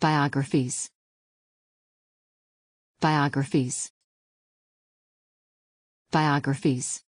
Biographies Biographies Biographies